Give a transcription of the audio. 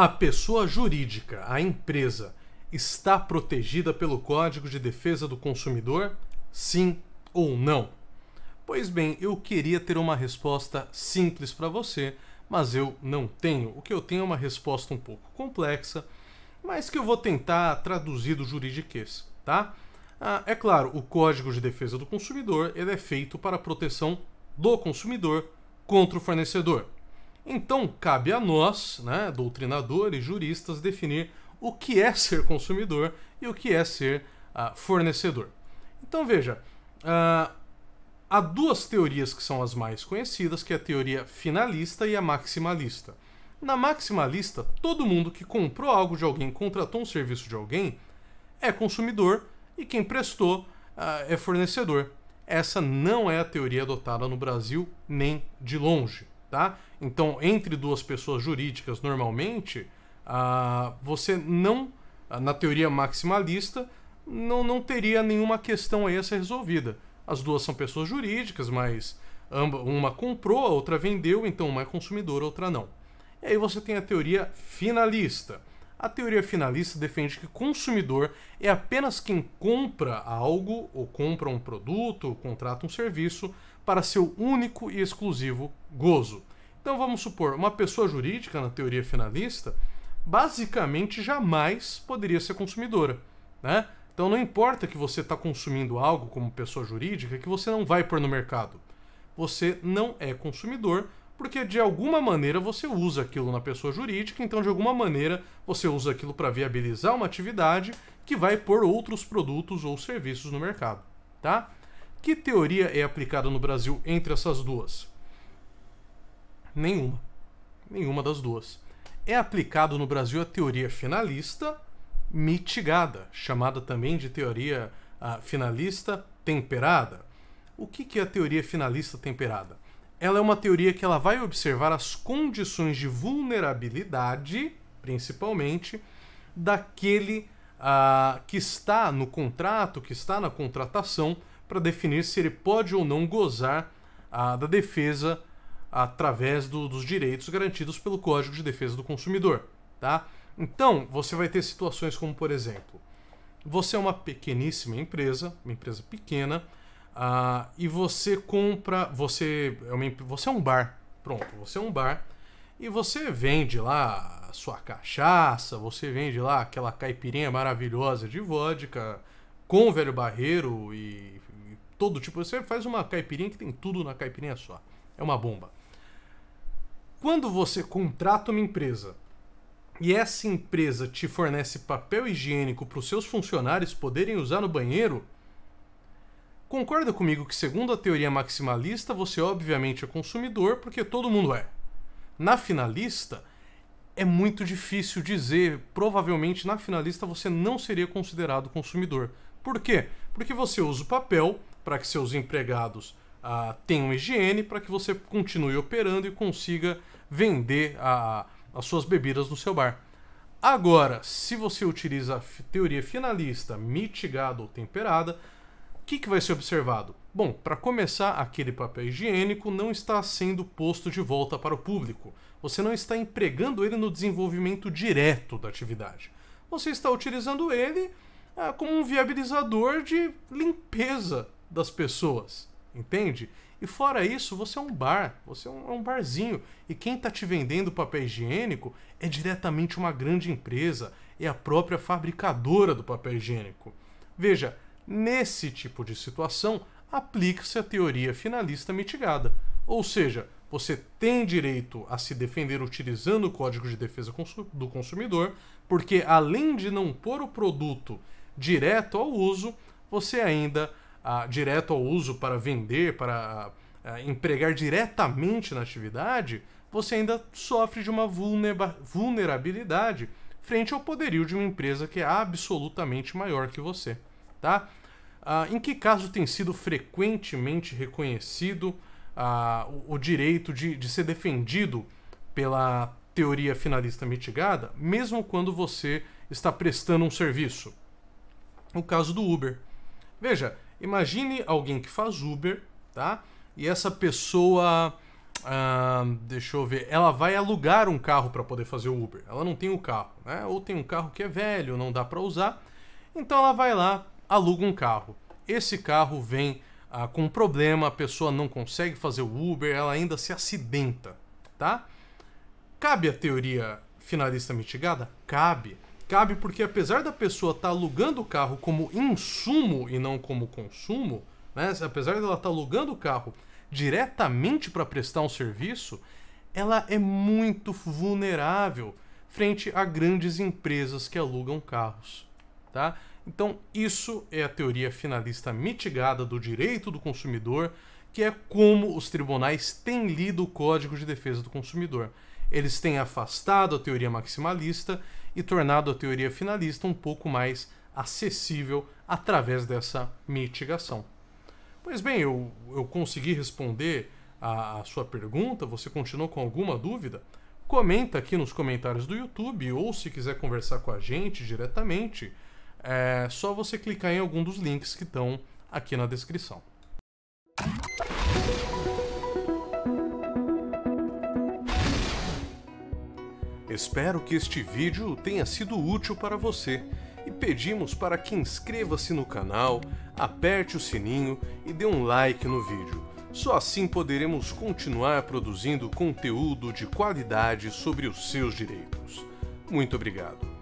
A pessoa jurídica, a empresa, está protegida pelo Código de Defesa do Consumidor? Sim ou não? Pois bem, eu queria ter uma resposta simples para você, mas eu não tenho. O que eu tenho é uma resposta um pouco complexa, mas que eu vou tentar traduzir do juridiquês, tá? Ah, é claro, o Código de Defesa do Consumidor ele é feito para a proteção do consumidor contra o fornecedor. Então, cabe a nós, né, doutrinadores, juristas, definir o que é ser consumidor e o que é ser uh, fornecedor. Então, veja, uh, há duas teorias que são as mais conhecidas, que é a teoria finalista e a maximalista. Na maximalista, todo mundo que comprou algo de alguém, contratou um serviço de alguém, é consumidor e quem prestou uh, é fornecedor. Essa não é a teoria adotada no Brasil nem de longe. Tá? Então, entre duas pessoas jurídicas, normalmente, uh, você não, ah, na teoria maximalista, não, não teria nenhuma questão aí a ser resolvida. As duas são pessoas jurídicas, mas uma comprou, a outra vendeu, então uma é consumidora, a outra não. E aí você tem a teoria finalista a teoria finalista defende que consumidor é apenas quem compra algo, ou compra um produto, ou contrata um serviço, para seu único e exclusivo gozo. Então vamos supor, uma pessoa jurídica, na teoria finalista, basicamente jamais poderia ser consumidora. Né? Então não importa que você está consumindo algo como pessoa jurídica que você não vai pôr no mercado. Você não é consumidor porque de alguma maneira você usa aquilo na pessoa jurídica, então de alguma maneira você usa aquilo para viabilizar uma atividade que vai pôr outros produtos ou serviços no mercado, tá? Que teoria é aplicada no Brasil entre essas duas? Nenhuma. Nenhuma das duas. É aplicado no Brasil a teoria finalista mitigada, chamada também de teoria ah, finalista temperada. O que, que é a teoria finalista temperada? ela é uma teoria que ela vai observar as condições de vulnerabilidade, principalmente, daquele uh, que está no contrato, que está na contratação, para definir se ele pode ou não gozar uh, da defesa através do, dos direitos garantidos pelo Código de Defesa do Consumidor, tá? Então, você vai ter situações como, por exemplo, você é uma pequeníssima empresa, uma empresa pequena, Uh, e você compra. Você é, uma, você é um bar. Pronto, você é um bar. E você vende lá a sua cachaça, você vende lá aquela caipirinha maravilhosa de vodka com velho barreiro e, e todo tipo. Você faz uma caipirinha que tem tudo na caipirinha só. É uma bomba. Quando você contrata uma empresa e essa empresa te fornece papel higiênico para os seus funcionários poderem usar no banheiro Concorda comigo que, segundo a teoria maximalista, você obviamente é consumidor porque todo mundo é. Na finalista, é muito difícil dizer. Provavelmente na finalista você não seria considerado consumidor. Por quê? Porque você usa o papel para que seus empregados ah, tenham higiene, para que você continue operando e consiga vender a, as suas bebidas no seu bar. Agora, se você utiliza a teoria finalista, mitigada ou temperada, que, que vai ser observado? Bom, para começar, aquele papel higiênico não está sendo posto de volta para o público. Você não está empregando ele no desenvolvimento direto da atividade. Você está utilizando ele ah, como um viabilizador de limpeza das pessoas, entende? E fora isso, você é um bar, você é um, é um barzinho. E quem está te vendendo papel higiênico é diretamente uma grande empresa, é a própria fabricadora do papel higiênico. Veja, Nesse tipo de situação, aplica-se a teoria finalista mitigada, ou seja, você tem direito a se defender utilizando o Código de Defesa do Consumidor, porque além de não pôr o produto direto ao uso, você ainda, ah, direto ao uso para vender, para ah, ah empregar diretamente na atividade, você ainda sofre de uma vulnerabilidade frente ao poderio de uma empresa que é absolutamente maior que você. Tá? Ah, em que caso tem sido frequentemente reconhecido ah, o, o, direito de, de ser defendido pela teoria finalista mitigada, mesmo quando você está prestando um serviço? O caso do Uber. Veja, imagine alguém que faz Uber, tá? E essa pessoa, ah, deixa eu ver, ela vai alugar um carro para poder fazer o Uber. Ela não tem o um carro, né? Ou tem um carro que é velho, não dá para usar. Então ela vai lá, aluga um carro. Esse carro vem ah, com um problema, a pessoa não consegue fazer o Uber, ela ainda se acidenta, tá? Cabe a teoria finalista mitigada? Cabe. Cabe porque apesar da pessoa estar tá alugando o carro como insumo e não como consumo, né? apesar dela estar tá alugando o carro diretamente para prestar um serviço, ela é muito vulnerável frente a grandes empresas que alugam carros, tá? Então, isso é a teoria finalista mitigada do direito do consumidor, que é como os tribunais têm lido o Código de Defesa do Consumidor. Eles têm afastado a teoria maximalista e tornado a teoria finalista um pouco mais acessível através dessa mitigação. Pois bem, eu, eu consegui responder a, a sua pergunta. Você continuou com alguma dúvida? Comenta aqui nos comentários do YouTube ou se quiser conversar com a gente diretamente é só você clicar em algum dos links que estão aqui na descrição. Espero que este vídeo tenha sido útil para você e pedimos para que inscreva-se no canal, aperte o sininho e dê um like no vídeo. Só assim poderemos continuar produzindo conteúdo de qualidade sobre os seus direitos. Muito obrigado.